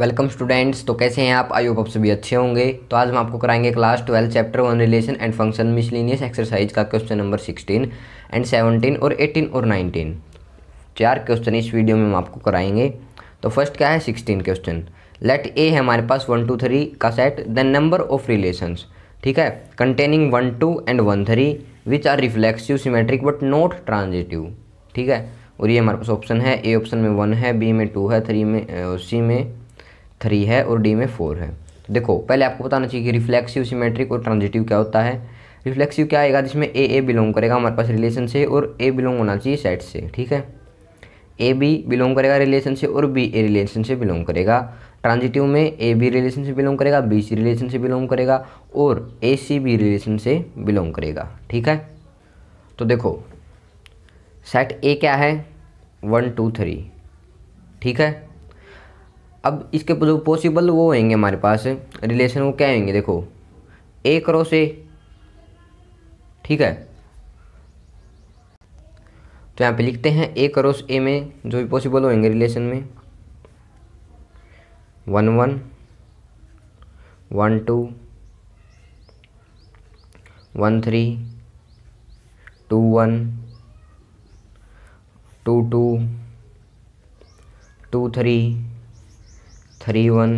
welcome students तो कैसे हैं आप आई होप आप सभी अच्छे होंगे तो आज हम आपको कराएंगे class twelfth chapter one relation and function miscellaneous exercise का question number sixteen and seventeen और एटीन और नाइनटीन चार क्वेश्चन इस वीडियो में हम आपको कराएंगे तो फर्स्ट क्या है सिक्सटीन क्वेश्चन लेट ए है हमारे पास वन टू थ्री का set the number of relations ठीक है containing one two and one three which are reflexive symmetric but not transitive ठीक है और ये हमारे पास ऑप्शन है ए ऑप्शन में वन है बी में टू है थ्री में सी में थ्री है और डी में फोर है तो देखो पहले आपको बताना चाहिए कि रिफ्लेक्सिव सिमेट्रिक और ट्रांजिटिव क्या होता है रिफ्लेक्सिव क्या आएगा जिसमें ए ए बिलोंग करेगा हमारे पास रिलेशन से और ए बिलोंग होना चाहिए सेट से ठीक है ए बी बिलोंग करेगा रिलेशन से और बी ए रिलेशन से बिलोंग करेगा ट्रांजिटिव में ए बी रिलेशन से बिलोंग करेगा बी सी रिलेशन से बिलोंग करेगा और ए सी बी रिलेशन से बिलोंग करेगा ठीक है तो देखो सेट ए क्या है वन टू थ्री ठीक है अब इसके जो पॉसिबल वो होंगे हमारे पास रिलेशन वो क्या होंगे देखो ए क्रॉस ए ठीक है तो यहाँ पे लिखते हैं ए क्रॉस ए में जो भी पॉसिबल होंगे रिलेशन में one one one two one three two one two two two three three one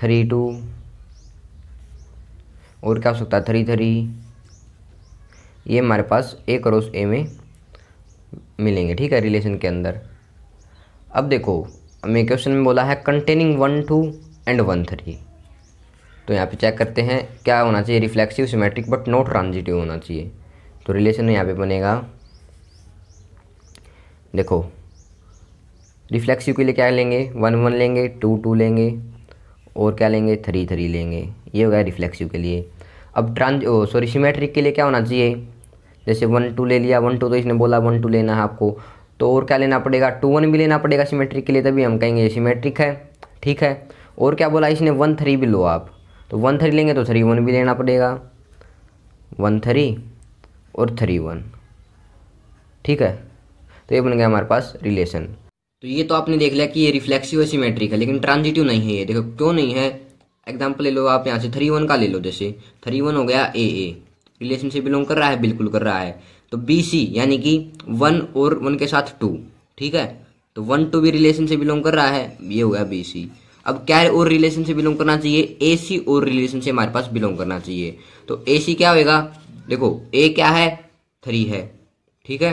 three two और क्या हो सकता है थ्री थ्री ये हमारे पास ए करोस ए में मिलेंगे ठीक है रिलेशन के अंदर अब देखो हमें क्वेश्चन में बोला है containing one two and one three तो यहाँ पे चेक करते हैं क्या होना चाहिए reflexive symmetric but not transitive होना चाहिए तो रिलेशन यहाँ पे बनेगा देखो रिफ्लेक्सिव के लिए क्या लेंगे वन वन लेंगे टू टू लेंगे और क्या लेंगे थ्री थ्री लेंगे ये हो गया रिफ्लेक्सिव के लिए अब ट्रांज सॉरी सिमेट्रिक के लिए क्या होना चाहिए जैसे वन टू ले लिया वन टू तो इसने बोला वन टू लेना है आपको तो और क्या लेना पड़ेगा टू वन भी लेना पड़ेगा सिमेट्रिक के लिए तभी हम कहेंगे ये सीमेट्रिक है ठीक है और क्या बोला इसने वन थ्री भी लो आप तो वन थ्री लेंगे तो थ्री वन भी लेना पड़ेगा वन थ्री और थ्री वन ठीक है तो ये बन गया हमारे पास रिलेशन तो ये तो आपने देख लिया कि ये रिफ्लेक्सिव है सिमेट्रिक है लेकिन ट्रांजिटिव नहीं है ये देखो क्यों नहीं है एग्जाम्पल ले लो आप यहाँ से थ्री वन का ले लो जैसे थ्री वन हो गया ए ए रिलेशन से बिलोंग कर रहा है बिल्कुल कर रहा है तो बी सी यानी कि वन और वन के साथ टू ठीक है तो वन टू भी रिलेशन से बिलोंग कर रहा है ये हो गया बी सी अब क्या और रिलेशन से बिलोंग करना चाहिए ए सी और रिलेशन से हमारे पास बिलोंग करना चाहिए तो ए सी क्या होगा देखो ए क्या है थ्री है ठीक है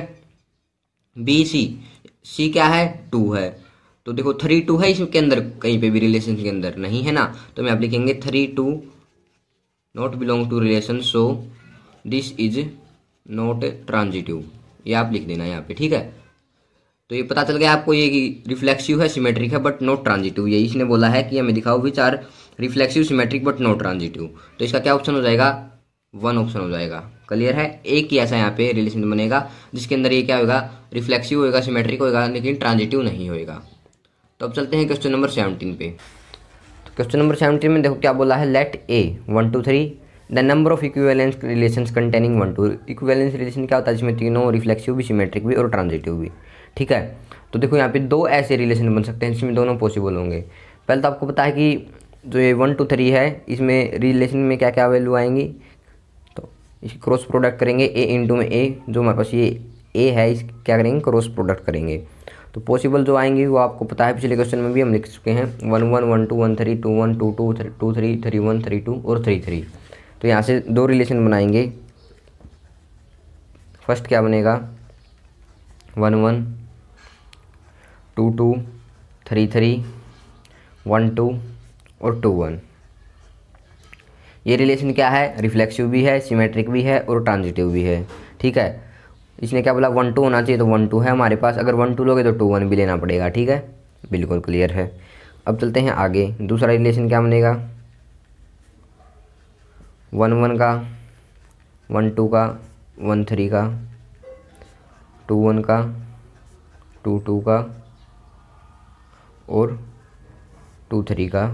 बी सी सी क्या है टू है तो देखो थ्री टू है इसके अंदर कहीं पे भी रिलेशन के अंदर नहीं है ना तो मैं आप लिखेंगे three two not belong to relation so this is not transitive ये आप लिख देना यहाँ पे ठीक है तो ये पता चल गया आपको ये कि रिफ्लेक्सिव है सिमेट्रिक है बट नॉट ट्रांजिटिव ये इसने बोला है कि हमें दिखाओ which are reflexive symmetric but not transitive तो इसका क्या ऑप्शन हो जाएगा वन ऑप्शन हो जाएगा क्लियर है एक ही ऐसा यहाँ पे रिलेशन बनेगा जिसके अंदर ये क्या होगा रिफ्लेक्सिव होगा सिमेट्रिक होगा लेकिन ट्रांजिटिव नहीं होगा तो अब चलते हैं क्वेश्चन नंबर सेवनटीन पे तो क्वेश्चन नंबर सेवनटीन में देखो क्या बोला है let A one two three the number of equivalence relation containing one two equivalence relation क्या होता है जिसमें तीनों रिफ्लेक्सिव भी सीमेट्रिक भी और ट्रांजिटिव भी ठीक है तो देखो यहाँ पे दो ऐसे रिलेशन बन सकते हैं जिसमें दोनों पॉसिबल होंगे पहले तो आपको पता है कि जो ये वन टू थ्री है इसमें रिलेशन में क्या क्या वैल्यू आएंगी इसकी क्रॉस प्रोडक्ट करेंगे ए इंटू में ए जो हमारे पास ये ए है इस क्या करेंगे क्रॉस प्रोडक्ट करेंगे तो पॉसिबल जो आएंगे वो आपको पता है पिछले क्वेश्चन में भी हम लिख चुके हैं one one one two one three two one two two three two three three one three two और थ्री थ्री तो यहाँ से दो रिलेशन बनाएंगे फर्स्ट क्या बनेगा one one two two three three one two और टू वन ये रिलेशन क्या है रिफ्लेक्सिव भी है सिमेट्रिक भी है और ट्रांजिटिव भी है ठीक है इसने क्या बोला वन टू होना चाहिए तो वन टू है हमारे पास अगर वन टू लोगे तो टू वन भी लेना पड़ेगा ठीक है बिल्कुल क्लियर है अब चलते हैं आगे दूसरा रिलेशन क्या बनेगा वन वन का वन टू का वन थ्री का टू वन का टू टू का और टू थ्री का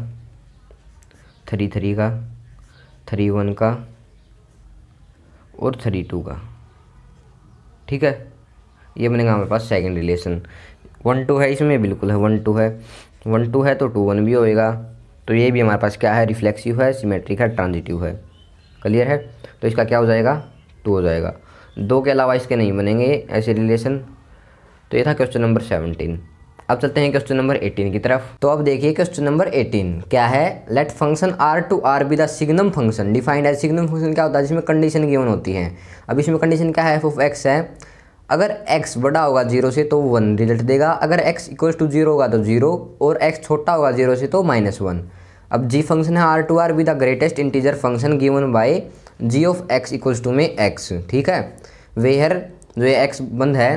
थ्री थ्री का थ्री वन का और थ्री टू का ठीक है ये बनेगा हमारे पास सेकंड रिलेशन वन टू है इसमें बिल्कुल है वन टू है वन टू है तो टू वन भी होएगा तो ये भी हमारे पास क्या है रिफ्लेक्सिव है सिमेट्रिक है ट्रांजिटिव है क्लियर है तो इसका क्या हो जाएगा टू हो जाएगा दो के अलावा इसके नहीं बनेंगे ऐसे रिलेशन तो ये था क्वेश्चन नंबर सेवनटीन अब चलते हैं क्वेश्चन नंबर 18 की तरफ तो अब देखिए क्वेश्चन नंबर 18 क्या है let function R to R be the signum function defined है सिग्नम फंक्शन क्या होता है जिसमें कंडीशन गिवन होती है अब इसमें कंडीशन क्या है एफ ऑफ एक्स है अगर x बड़ा होगा जीरो से तो वन रिजल्ट देगा अगर x इक्वल टू जीरो होगा तो जीरो और x छोटा होगा जीरो से तो माइनस वन अब g फंक्शन है R to R be the greatest integer function given by g of x equal to में x ठीक है वेहर जो ये एक्स बंद है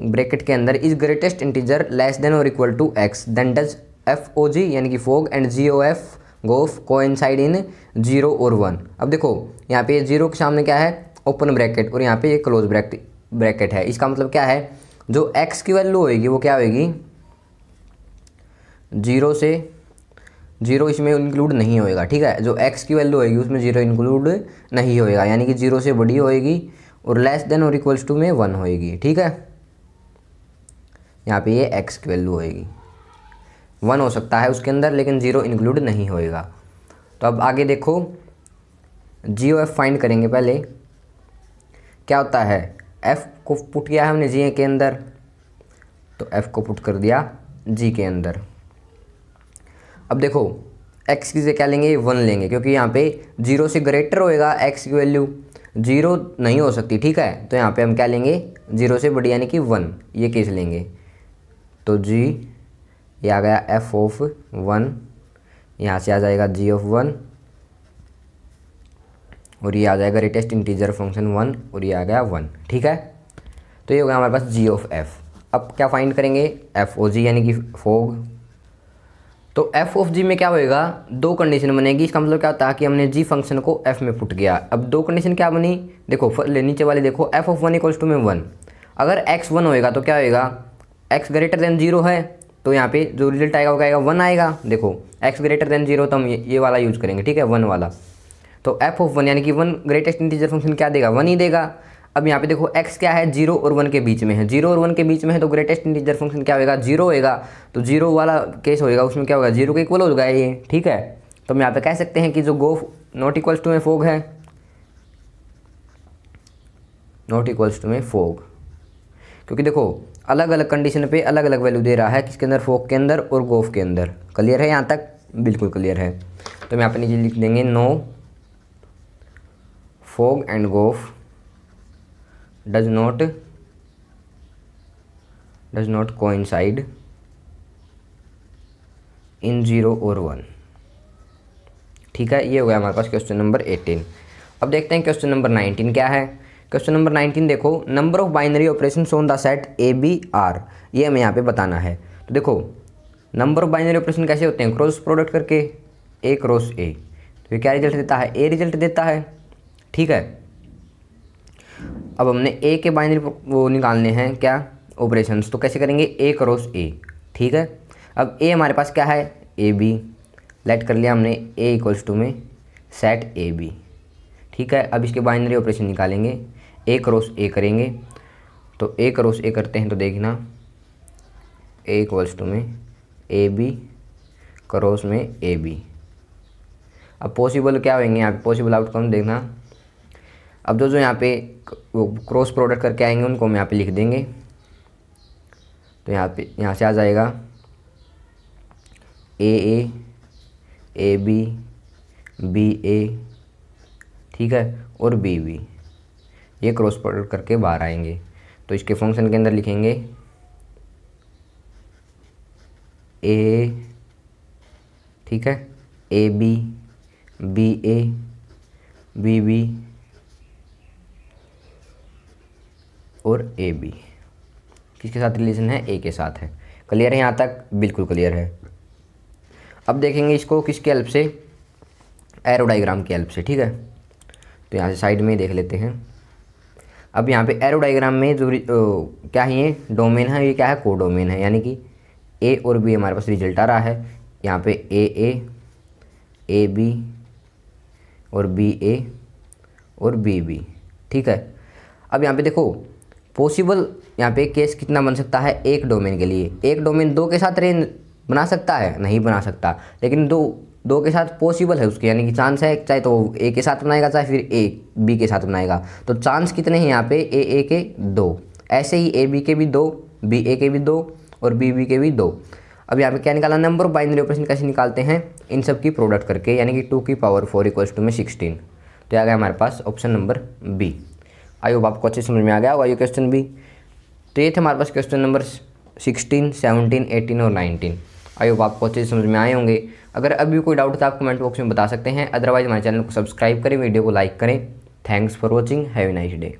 ब्रैकेट के अंदर is greatest integer less than और equal to x then does f o g यानी कि fog and g o f gof coincide in zero और वन अब देखो यहाँ पे जीरो के सामने क्या है ओपन ब्रैकेट और यहाँ पे ये क्लोज ब्रैकेट ब्रैकेट है इसका मतलब क्या है जो एक्स की वैल्यू होएगी वो क्या होएगी जीरो से जीरो इसमें इंक्लूड नहीं होएगा ठीक है जो एक्स की वैल्यू होएगी उसमें जीरो इंक्लूड नहीं होएगा यानी कि जीरो से बड़ी होएगी और लेस देन और इक्वल्स टू में वन होएगी ठीक है यहाँ पे ये एक्स की वैल्यू होएगी वन हो सकता है उसके अंदर लेकिन ज़ीरो इंक्लूड नहीं होएगा तो अब आगे देखो जी ओ एफ फाइंड करेंगे पहले क्या होता है एफ़ को पुट किया है हमने जी के अंदर तो एफ़ को पुट कर दिया जी के अंदर अब देखो एक्स की से क्या लेंगे वन लेंगे क्योंकि यहाँ पे जीरो से ग्रेटर होएगा एक्स की वैल्यू जीरो नहीं हो सकती ठीक है तो यहाँ पे हम क्या लेंगे जीरो से बड़ी यानी कि वन ये केस लेंगे तो जी ये आ गया एफ ऑफ वन यहाँ से आ जाएगा जी ऑफ वन और ये आ जाएगा रेटेस्ट इंटीजर फंक्शन वन और ये आ गया वन ठीक है तो ये हो गया हमारे पास जी ऑफ एफ अब क्या फाइंड करेंगे एफ ओ जी यानी कि फोग तो एफ ऑफ जी में क्या होएगा दो कंडीशन बनेगी इसका मतलब क्या होता है कि हमने जी फंक्शन को एफ में पुट किया अब दो कंडीशन क्या बनी देखो नीचे वाले देखो f of one equals to में वन अगर एक्स वन होएगा तो क्या होएगा एक्स ग्रेटर देन जीरो है तो यहाँ पे जो रिजल्ट आएगा वो क्या आएगा वन आएगा देखो एक्स ग्रेटर देन जीरो तो हम ये, ये वाला यूज करेंगे ठीक है वन वाला तो एफ ऑफ वन यानी कि वन ग्रेटेस्ट इंटीजर फंक्शन क्या देगा वन ही देगा अब यहाँ पे देखो एक्स क्या है जीरो और वन के बीच में है जीरो और वन के बीच में है तो ग्रेटेस्ट इंटीजर फंक्शन क्या होगा जीरो होएगा तो जीरो वाला केस होएगा उसमें क्या होगा जीरो के इक्वल हो जाएगा ये ठीक है तो हम यहाँ पे कह सकते हैं कि जो गो नॉट इक्वल्स टू में फोग है नॉट इक्वल्स टू में फोग क्योंकि देखो अलग अलग कंडीशन पे अलग अलग वैल्यू दे रहा है किसके अंदर फोक के अंदर और गोफ के अंदर क्लियर है यहाँ तक बिल्कुल क्लियर है तो हम अपनी चीज लिख देंगे no fog and gof does not does not coincide in zero और वन ठीक है ये हो गया हमारे पास क्वेश्चन नंबर एटीन अब देखते हैं क्वेश्चन नंबर नाइनटीन क्या है क्वेश्चन नंबर नाइनटीन देखो number of binary operation on the set A B are ये हमें यहाँ पे बताना है तो देखो नंबर ऑफ बाइनरी ऑपरेशन कैसे होते हैं क्रॉस प्रोडक्ट करके ए क्रॉस ए तो ये क्या रिजल्ट देता है ए रिजल्ट देता है ठीक है अब हमने ए के बाइनरी वो निकालने हैं क्या ऑपरेशन तो कैसे करेंगे ए क्रॉस ए ठीक है अब ए हमारे पास क्या है ए बी लेट कर लिया हमने ए इक्वल्स टू में सेट ए बी ठीक है अब इसके बाइनरी ऑपरेशन निकालेंगे ए क्रॉस ए करेंगे तो ए क्रॉस ए करते हैं तो देखना ए इक्वल्स टू में ए बी क्रोस में ए बी अब पॉसिबल क्या होंगे यहाँ पे पॉसिबल आउटकम देखना अब जो जो यहाँ पे क्रॉस प्रोडक्ट करके आएंगे उनको हम यहाँ पे लिख देंगे तो यहाँ पे यहाँ से आ जाएगा ए ए ए बी बी ए ठीक है और बी बी ये क्रॉस प्रोडक्ट करके बाहर आएंगे तो इसके फंक्शन के अंदर लिखेंगे ए ठीक है A B B A B B और ए बी किसके साथ रिलेशन है ए के साथ है क्लियर है यहाँ तक बिल्कुल क्लियर है अब देखेंगे इसको किसके हेल्प से एरो के की हेल्प से ठीक है तो यहाँ से साइड में ही देख लेते हैं अब यहाँ पे एरो डायग्राम में जो ओ, क्या है ये डोमेन है ये क्या है को डोमेन है यानी कि ए और बी हमारे पास रिजल्ट आ रहा है यहाँ पे ए ए ए बी और बी ए और बी बी ठीक है अब यहाँ पे देखो पॉसिबल यहाँ पे केस कितना बन सकता है एक डोमेन के लिए एक डोमेन दो के साथ रेंज बना सकता है नहीं बना सकता लेकिन दो दो के साथ पॉसिबल है उसके यानी कि चांस है चाहे तो ए के साथ बनाएगा चाहे फिर ए बी के साथ बनाएगा तो चांस कितने हैं यहाँ पे ए ए के दो ऐसे ही ए बी के भी दो बी ए के भी दो और बी बी के भी दो अब यहाँ पे क्या निकाला नंबर बाइनरी ऑपरेशन कैसे निकालते हैं इन सब की प्रोडक्ट करके यानी कि टू की पावर फोर इक्वल्स टू में सिक्सटीन तो आ गया हमारे पास option number B I hope आपको अच्छे समझ में आ गया होगा ये क्वेश्चन बी तो ये थे हमारे पास question number sixteen seventeen eighteen और नाइनटीन आई होप आपको अच्छे समझ में आए होंगे अगर अभी कोई डाउट था आप कमेंट बॉक्स में बता सकते हैं अदरवाइज हमारे चैनल को सब्सक्राइब करें वीडियो को लाइक करें thanks for watching have a nice day